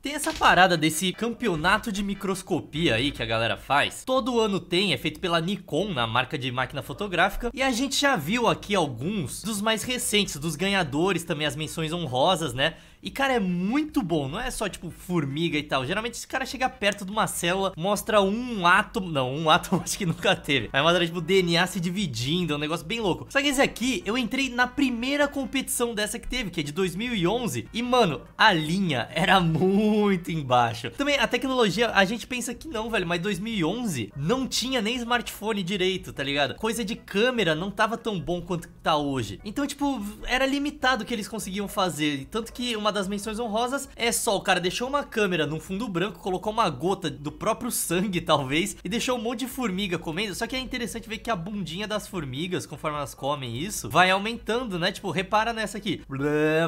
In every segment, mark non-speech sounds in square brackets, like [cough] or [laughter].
Tem essa parada desse campeonato de microscopia aí que a galera faz. Todo ano tem, é feito pela Nikon, na marca de máquina fotográfica. E a gente já viu aqui alguns dos mais recentes, dos ganhadores, também as menções honrosas, né? E, cara, é muito bom. Não é só, tipo, formiga e tal. Geralmente, esse cara chega perto de uma célula, mostra um átomo... Não, um átomo [laughs] acho que nunca teve. Mas mostra, tipo, DNA se dividindo. É um negócio bem louco. Só que esse aqui, eu entrei na primeira competição dessa que teve, que é de 2011. E, mano, a linha era muito embaixo. Também, a tecnologia, a gente pensa que não, velho. Mas 2011 não tinha nem smartphone direito, tá ligado? Coisa de câmera não tava tão bom quanto tá hoje. Então, tipo, era limitado o que eles conseguiam fazer. Tanto que uma uma das menções honrosas é só o cara deixou uma câmera num fundo branco, colocou uma gota do próprio sangue, talvez, e deixou um monte de formiga comendo. Só que é interessante ver que a bundinha das formigas, conforme elas comem isso, vai aumentando, né? Tipo, repara nessa aqui.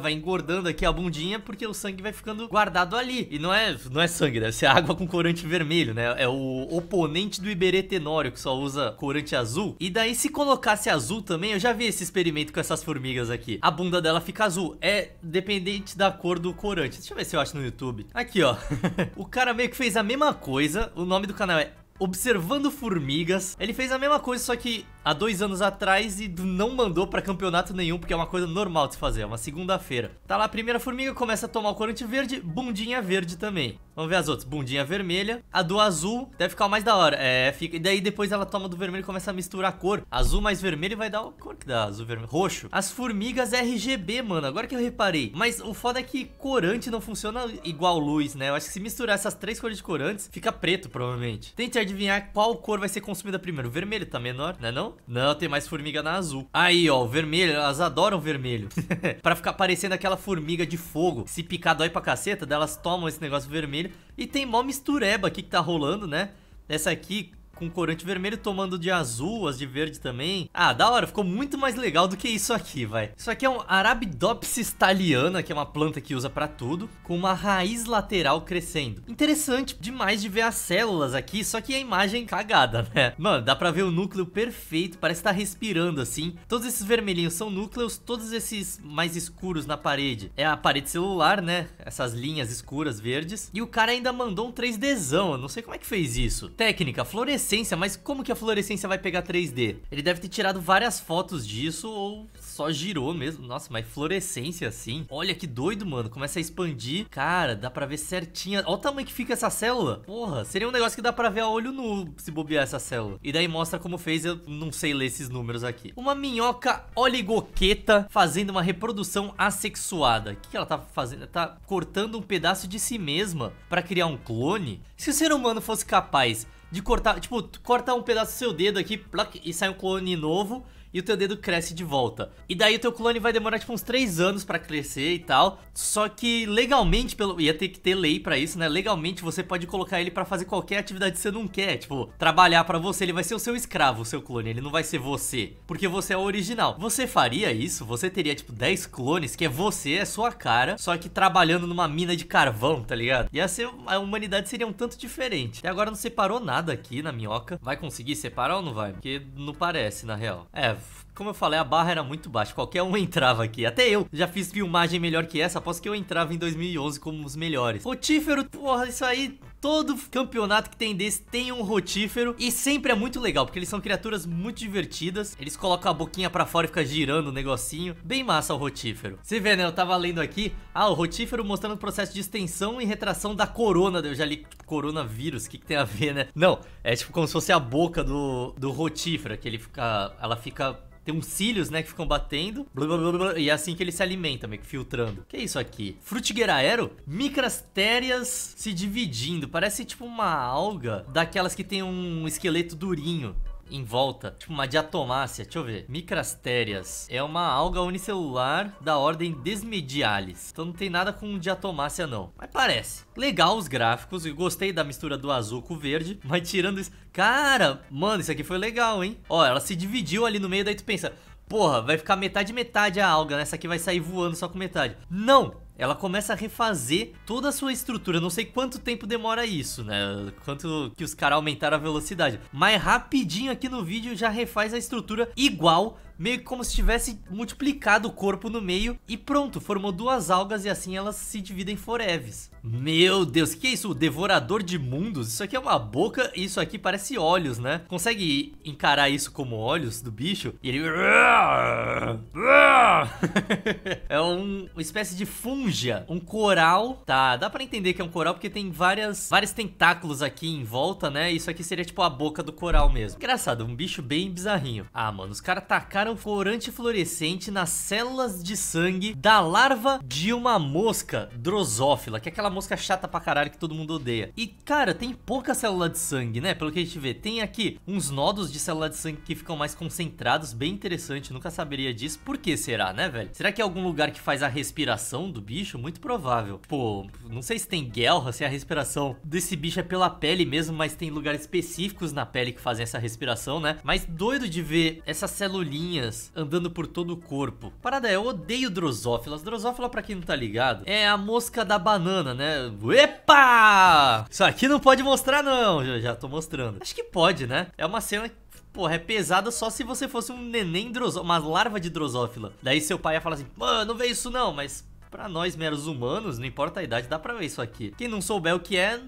Vai engordando aqui a bundinha porque o sangue vai ficando guardado ali. E não é, não é sangue, deve ser água com corante vermelho, né? É o oponente do Iberê Tenório, que só usa corante azul. E daí, se colocasse azul também, eu já vi esse experimento com essas formigas aqui. A bunda dela fica azul. É dependente da da cor do corante. Deixa eu ver se eu acho no YouTube. Aqui, ó. [laughs] o cara meio que fez a mesma coisa. O nome do canal é Observando Formigas. Ele fez a mesma coisa, só que há dois anos atrás e não mandou pra campeonato nenhum, porque é uma coisa normal de se fazer, é uma segunda-feira. Tá lá a primeira formiga, começa a tomar o corante verde, bundinha verde também. Vamos ver as outras, bundinha vermelha, a do azul, deve ficar mais da hora, é, fica, e daí depois ela toma do vermelho e começa a misturar a cor, azul mais vermelho vai dar, o cor que dá azul, vermelho, roxo. As formigas RGB, mano, agora que eu reparei, mas o foda é que corante não funciona igual luz, né, eu acho que se misturar essas três cores de corantes, fica preto, provavelmente. Tente adivinhar qual cor vai ser consumida primeiro, o vermelho tá menor, né não? Não, tem mais formiga na azul. Aí, ó, o vermelho, elas adoram vermelho. [laughs] pra ficar parecendo aquela formiga de fogo. Se picar dói pra caceta, elas tomam esse negócio vermelho. E tem mó mistureba aqui que tá rolando, né? Essa aqui com corante vermelho, tomando de azul, as de verde também. Ah, da hora, ficou muito mais legal do que isso aqui, vai. Isso aqui é um Arabidopsis thaliana, que é uma planta que usa pra tudo, com uma raiz lateral crescendo. Interessante demais de ver as células aqui, só que a imagem cagada, né? Mano, dá pra ver o núcleo perfeito, parece estar tá respirando assim. Todos esses vermelhinhos são núcleos, todos esses mais escuros na parede. É a parede celular, né? Essas linhas escuras verdes. E o cara ainda mandou um 3Dzão, eu não sei como é que fez isso. Técnica, florescer fluorescência, mas como que a fluorescência vai pegar 3D? Ele deve ter tirado várias fotos disso ou só girou mesmo. Nossa, mas fluorescência assim? Olha que doido, mano. Começa a expandir. Cara, dá pra ver certinha. Olha o tamanho que fica essa célula. Porra, seria um negócio que dá pra ver a olho nu se bobear essa célula. E daí mostra como fez. Eu não sei ler esses números aqui. Uma minhoca oligoqueta fazendo uma reprodução assexuada. O que ela tá fazendo? Tá cortando um pedaço de si mesma pra criar um clone? Se o ser humano fosse capaz de cortar, tipo, corta um pedaço do seu dedo aqui plac, e sai um clone novo e o teu dedo cresce de volta. E daí o teu clone vai demorar tipo uns 3 anos para crescer e tal. Só que legalmente, pelo ia ter que ter lei para isso, né? Legalmente você pode colocar ele para fazer qualquer atividade que você não quer, tipo, trabalhar para você, ele vai ser o seu escravo, o seu clone, ele não vai ser você, porque você é o original. Você faria isso? Você teria tipo 10 clones que é você, é sua cara, só que trabalhando numa mina de carvão, tá ligado? Ia ser a humanidade seria um tanto diferente. Até agora não separou nada aqui na minhoca. Vai conseguir separar ou não vai? Porque não parece, na real. É, como eu falei, a barra era muito baixa, qualquer um entrava aqui. Até eu já fiz filmagem melhor que essa, aposto que eu entrava em 2011 como os melhores. Potífero, porra, isso aí Todo campeonato que tem desse tem um rotífero e sempre é muito legal, porque eles são criaturas muito divertidas. Eles colocam a boquinha pra fora e fica girando o negocinho. Bem massa o rotífero. Você vê, né? Eu tava lendo aqui. Ah, o rotífero mostrando o processo de extensão e retração da corona. Eu já li coronavírus, o que, que tem a ver, né? Não, é tipo como se fosse a boca do, do rotífero, que ele fica. Ela fica tem uns cílios, né, que ficam batendo. Blá, blá, blá, e é assim que ele se alimenta, meio que filtrando. Que é isso aqui? Frutigueira aero? Micrastérias se dividindo. Parece tipo uma alga daquelas que tem um esqueleto durinho em volta. Tipo uma diatomácea. Deixa eu ver. Micrastérias. É uma alga unicelular da ordem Desmedialis. Então não tem nada com diatomácea não. Mas parece. Legal os gráficos. Eu gostei da mistura do azul com o verde. [laughs] Mas tirando isso... Cara, mano, isso aqui foi legal, hein? Ó, ela se dividiu ali no meio. Daí tu pensa... Porra, vai ficar metade metade a alga, né? Essa aqui vai sair voando só com metade. Não! ela começa a refazer toda a sua estrutura. Não sei quanto tempo demora isso, né? Quanto que os caras aumentaram a velocidade. Mas rapidinho aqui no vídeo já refaz a estrutura igual meio que como se tivesse multiplicado o corpo no meio e pronto, formou duas algas e assim elas se dividem forever. Meu Deus, o que, é isso? O Devorador de Mundos? Isso aqui é uma boca e isso aqui parece olhos, né? Consegue encarar isso como olhos do bicho? E ele... [laughs] é um, uma espécie de fungia, um coral, tá? Dá pra entender que é um coral porque tem várias, vários tentáculos aqui em volta, né? Isso aqui seria tipo a boca do coral mesmo. Engraçado, um bicho bem bizarrinho. Ah, mano, os caras tacaram corante fluorescente nas células de sangue da larva de uma mosca drosófila, que é aquela mosca chata pra caralho que todo mundo odeia. E, cara, tem pouca célula de sangue, né? Pelo que a gente vê. Tem aqui uns nodos de célula de sangue que ficam mais concentrados, bem interessante. Nunca saberia disso. Por que será, né, velho? Será que é algum lugar que faz a respiração do bicho? Muito provável. Pô, não sei se tem guerra, se a respiração desse bicho é pela pele mesmo, mas tem lugares específicos na pele que fazem essa respiração, né? Mas doido de ver essas celulinhas andando por todo o corpo. Parada é, eu odeio drosófilas. Drosófila, pra quem não tá ligado, é a mosca da banana, né? Epa! Isso aqui não pode mostrar não, já, já tô mostrando. Acho que pode, né? É uma cena Porra, é pesada só se você fosse um neném drosófila, uma larva de drosófila. Daí seu pai ia falar assim, mano, não vê isso não, mas... Pra nós meros humanos, não importa a idade, dá pra ver isso aqui. Quem não souber o que é,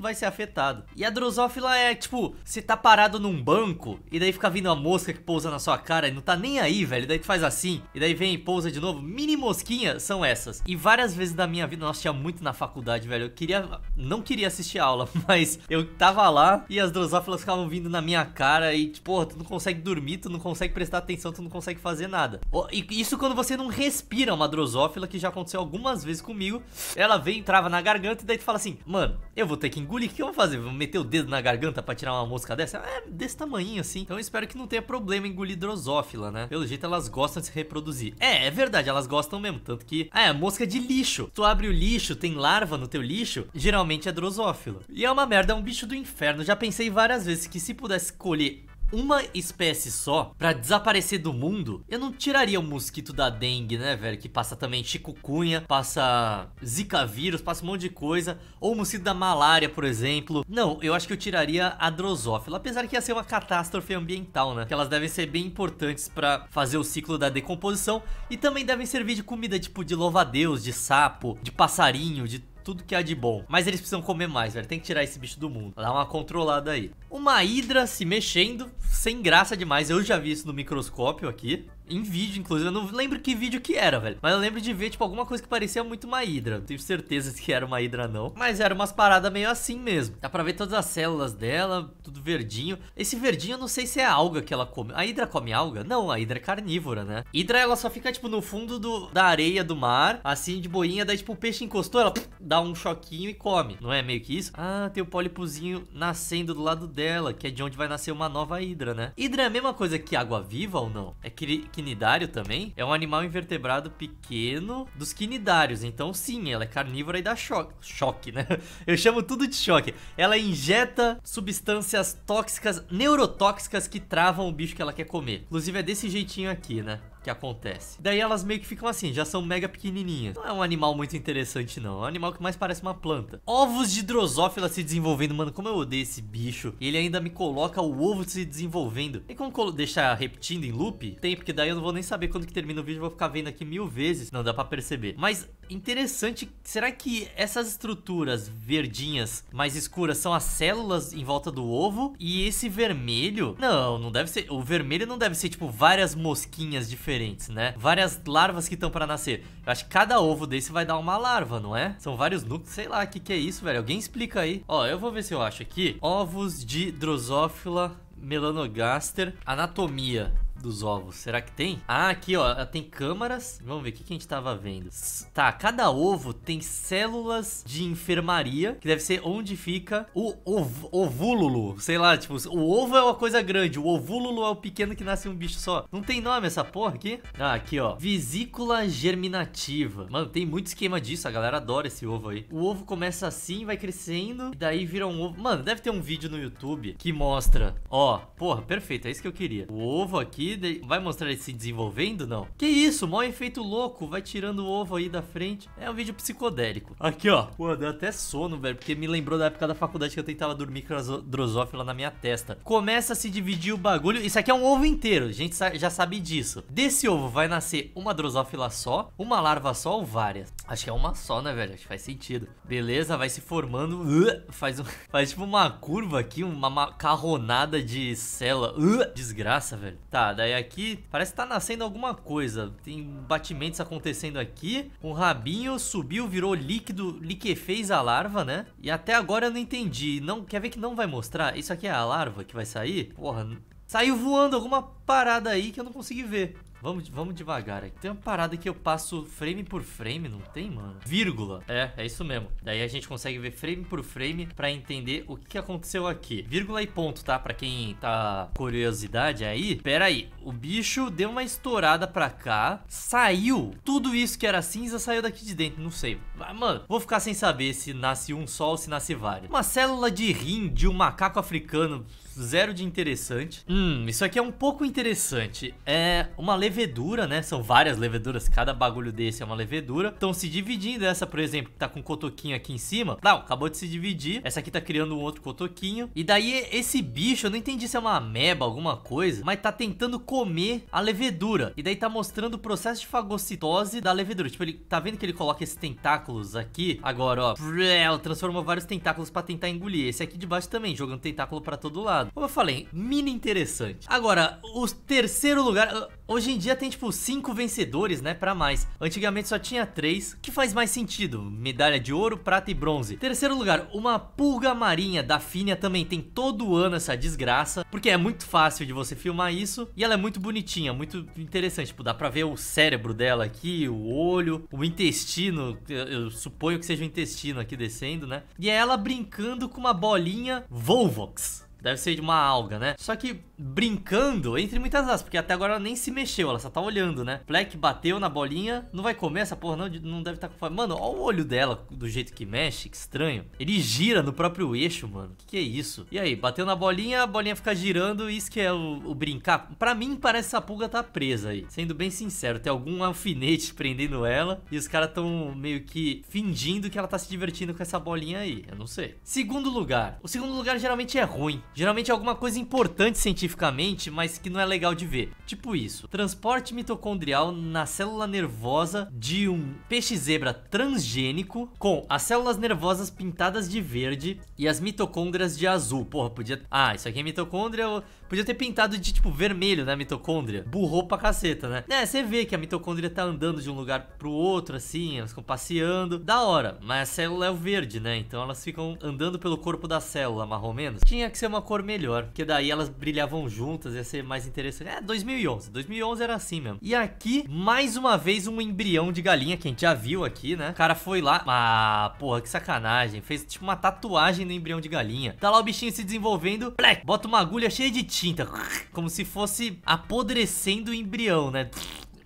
vai ser afetado. E a drosófila é tipo, você tá parado num banco e daí fica vindo uma mosca que pousa na sua cara e não tá nem aí, velho. E daí tu faz assim, e daí vem e pousa de novo. Mini mosquinha são essas. E várias vezes da minha vida, nós tinha muito na faculdade, velho. Eu queria, não queria assistir a aula, [laughs] mas eu tava lá e as drosófilas ficavam vindo na minha cara e, tipo, tu não consegue dormir, tu não consegue prestar atenção, tu não consegue fazer nada. E isso quando você não respira uma drosófila, que já aconteceu algumas vezes comigo. Ela vem, entrava na garganta e daí tu fala assim, mano, eu vou ter que engolir. O que eu vou fazer? Vou meter o dedo na garganta pra tirar uma mosca dessa? É desse tamanho assim. Então eu espero que não tenha problema engolir drosófila, né? Pelo jeito elas gostam de se reproduzir. É, é verdade, elas gostam mesmo. Tanto que. Ah, é, mosca é de lixo. Tu abre o lixo, tem larva no teu lixo. Geralmente é drosófila. E é uma merda, é um bicho do inferno. Já pensei várias vezes que se pudesse colher uma espécie só para desaparecer do mundo, eu não tiraria o mosquito da dengue, né, velho? Que passa também chikungunya, passa zika vírus, passa um monte de coisa. Ou o mosquito da malária, por exemplo. Não, eu acho que eu tiraria a drosófila, apesar que ia ser uma catástrofe ambiental, né? Que elas devem ser bem importantes para fazer o ciclo da decomposição e também devem servir de comida, tipo de louva deus de sapo, de passarinho, de tudo que há de bom. Mas eles precisam comer mais, velho. Tem que tirar esse bicho do mundo. Dá uma controlada aí. Uma hidra se mexendo, sem graça demais. Eu já vi isso no microscópio aqui em vídeo, inclusive. Eu não lembro que vídeo que era, velho. Mas eu lembro de ver, tipo, alguma coisa que parecia muito uma hidra. Não tenho certeza que [laughs] era uma hidra, não. Mas era umas paradas meio assim mesmo. Dá pra ver todas as células dela, tudo verdinho. Esse verdinho eu não sei se é alga que ela come. A hidra come alga? Não, a hidra é carnívora, né? Hidra, ela só fica, tipo, no fundo do, da areia do mar, assim, de boinha. Daí, tipo, o peixe encostou, ela [laughs] dá um choquinho e come. Não é meio que isso? Ah, tem o pólipozinho nascendo do lado dela, que é de onde vai nascer uma nova hidra, né? Hidra é a mesma coisa que água-viva ou não? É quinidário também? É um animal invertebrado pequeno dos quinidários. Então, sim, ela é carnívora e dá choque. Choque, né? [laughs] Eu chamo tudo de choque. Ela injeta substâncias tóxicas, neurotóxicas, que travam o bicho que ela quer comer. Inclusive, é desse jeitinho aqui, né? que acontece. Daí elas meio que ficam assim, já são mega pequenininhas. Não é um animal muito interessante, não. É um animal que mais parece uma planta. Ovos de drosófila se desenvolvendo. Mano, como eu odeio esse bicho. E ele ainda me coloca o ovo se desenvolvendo. Tem como deixar repetindo em loop? Tem, porque daí eu não vou nem saber quando que termina o vídeo. Vou ficar vendo aqui mil vezes. Não dá pra perceber. Mas interessante. Será que essas estruturas verdinhas mais escuras são as células em volta do ovo? E esse vermelho? Não, não deve ser. O vermelho não deve ser, tipo, várias mosquinhas diferentes, né? Várias larvas que estão para nascer. Eu acho que cada ovo desse vai dar uma larva, não é? São vários núcleos. Sei lá, o que, que é isso, velho? Alguém explica aí. Ó, eu vou ver se eu acho aqui. Ovos de drosófila melanogaster, anatomia dos ovos. Será que tem? Ah, aqui, ó, ah, tem câmaras. Vamos ver o que, que a gente tava vendo. Tá, cada ovo tem células de enfermaria, que deve ser onde fica o ov ovúlulo. Sei lá, tipo, o ovo é uma coisa grande, o ovúlulo é o pequeno que nasce um bicho só. Não tem nome essa porra aqui? Ah, aqui, ó. Vesícula germinativa. Mano, tem muito esquema disso, a galera adora esse ovo aí. O ovo começa assim, vai crescendo, e daí vira um ovo. Mano, deve ter um vídeo no YouTube que mostra. Ó, porra, perfeito, é isso que eu queria. O ovo aqui vai mostrar ele se desenvolvendo, não? Que isso, mó efeito louco, vai tirando o ovo aí da frente. É um vídeo psicodélico. Aqui, ó. Pô, deu até sono, velho, porque me lembrou da época da faculdade que eu tentava dormir com a drosófila na minha testa. Começa a se dividir o bagulho. Isso aqui é um ovo inteiro, a gente já sabe disso. Desse ovo vai nascer uma drosófila só, uma larva só ou várias. Acho que é uma só, né, velho? Acho que faz sentido. Beleza, vai se formando. Uh, faz, um, [laughs] faz tipo uma curva aqui, uma macarronada de cela. Uh, desgraça, velho. Tá, daí aqui parece que tá nascendo alguma coisa. Tem batimentos acontecendo aqui. Um rabinho subiu, virou líquido, liquefez a larva, né? E até agora eu não entendi. Não, quer ver que não vai mostrar? Isso aqui é a larva que vai sair? Porra, saiu voando alguma parada aí que eu não consegui ver. Vamos, vamos devagar aqui. Tem uma parada que eu passo frame por frame, não tem, mano? Vírgula. É, é isso mesmo. Daí a gente consegue ver frame por frame pra entender o que aconteceu aqui. Vírgula e ponto, tá? Pra quem tá curiosidade aí. Pera aí. O bicho deu uma estourada pra cá. Saiu. Tudo isso que era cinza saiu daqui de dentro. Não sei. Mano, vou ficar sem saber se nasce um só ou se nasce vários. Uma célula de rim de um macaco africano zero de interessante. Hum, isso aqui é um pouco interessante. É uma levedura, né? São várias leveduras, cada bagulho desse é uma levedura. Estão se dividindo. Essa, por exemplo, que tá com um cotoquinho aqui em cima. Não, acabou de se dividir. Essa aqui tá criando um outro cotoquinho. E daí esse bicho, eu não entendi se é uma ameba, alguma coisa, mas tá tentando comer a levedura. E daí tá mostrando o processo de fagocitose da levedura. Tipo, ele tá vendo que ele coloca esse tentáculo tentáculos aqui. Agora, ó, é, transformou vários tentáculos pra tentar engolir. Esse aqui de baixo também, jogando tentáculo pra todo lado. Como eu falei, mini interessante. Agora, o terceiro lugar... Hoje em dia tem, tipo, cinco vencedores, né, pra mais. Antigamente só tinha três, que faz mais sentido. Medalha de ouro, prata e bronze. Terceiro lugar, uma pulga marinha da Fínia também tem todo ano essa desgraça, porque é muito fácil de você filmar isso, e ela é muito bonitinha, muito interessante, tipo, dá pra ver o cérebro dela aqui, o olho, o intestino, eu, eu eu suponho que seja o intestino aqui descendo, né? E é ela brincando com uma bolinha Volvox. Deve ser de uma alga, né? Só que brincando, entre muitas aspas, porque até agora ela nem se mexeu, ela só tá olhando, né? Fleck bateu na bolinha, não vai comer essa porra, não, não deve estar tá com fome. Mano, olha o olho dela do jeito que mexe, que estranho. Ele gira no próprio eixo, mano. Que que é isso? E aí, bateu na bolinha, a bolinha fica girando, isso que é o, o brincar. Pra mim, parece que essa pulga tá presa aí. Sendo bem sincero, tem algum alfinete [laughs] prendendo ela e os caras tão meio que fingindo que ela tá se divertindo com essa bolinha aí. Eu não sei. Segundo lugar. O segundo lugar geralmente é ruim. Geralmente é alguma coisa importante científica especificamente, mas que não é legal de ver. Tipo isso, transporte mitocondrial na célula nervosa de um peixe-zebra transgênico com as células nervosas pintadas de verde e as mitocôndrias de azul. Porra, podia... Ah, isso aqui é mitocôndria... Podia ter pintado de, tipo, vermelho, né, mitocôndria? Burrou pra caceta, né? É, você vê que a mitocôndria tá andando de um lugar pro outro, assim, elas ficam passeando. Da hora, mas a célula é o verde, né? Então elas ficam andando pelo corpo da célula, mais ou menos. Tinha que ser uma cor melhor, porque daí elas brilhavam estavam juntas, ia ser mais interessante. É, 2011. 2011 era assim mesmo. E aqui, mais uma vez, um embrião de galinha que a gente já viu aqui, né? O cara foi lá. Ah, porra, que sacanagem. Fez tipo uma tatuagem no embrião de galinha. Tá lá o bichinho se desenvolvendo. Black, bota uma agulha cheia de tinta. Como se fosse apodrecendo o embrião, né?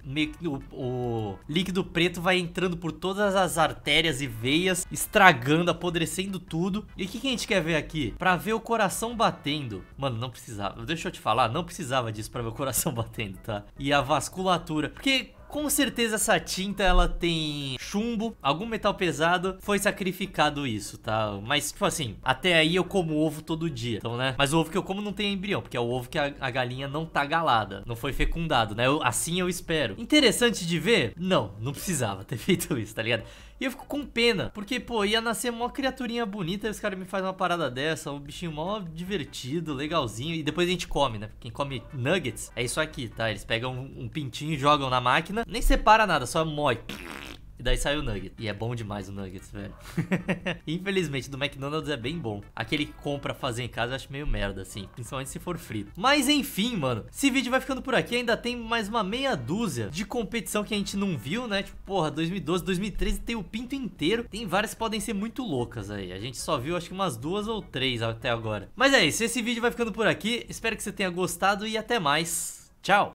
meio que o, o, líquido preto vai entrando por todas as artérias e veias, estragando, apodrecendo tudo. E o que, que, a gente quer ver aqui? Pra ver o coração batendo. Mano, não precisava. Deixa eu te falar, não precisava disso pra ver o coração [laughs] batendo, tá? E a vasculatura. Porque com certeza essa tinta ela tem chumbo, algum metal pesado, foi sacrificado isso, tá? Mas tipo assim, até aí eu como ovo todo dia, então né? Mas o ovo que eu como não tem embrião, porque é o ovo que a, a galinha não tá galada, não foi fecundado, né? Eu, assim eu espero. Interessante de ver? Não, não precisava ter [laughs] feito isso, tá ligado? E eu fico com pena, porque, pô, ia nascer uma criaturinha bonita e os caras me fazem uma parada dessa, um bichinho mó divertido, legalzinho. E depois a gente come, né? Quem come nuggets é isso aqui, tá? Eles pegam um, um pintinho, jogam na máquina, nem separa nada, só moe daí sai o Nugget. E é bom demais o Nuggets, velho. [laughs] Infelizmente, do McDonald's é bem bom. Aquele que compra fazer em casa eu acho meio merda, assim. Principalmente se for frito. Mas enfim, mano. Esse vídeo vai ficando por aqui. Ainda tem mais uma meia dúzia de competição que a gente não viu, né? Tipo, porra, 2012, 2013 tem o pinto inteiro. Tem várias que podem ser muito loucas aí. A gente só viu acho que umas duas ou três até agora. Mas é isso. Esse vídeo vai ficando por aqui. Espero que você tenha gostado e até mais. Tchau!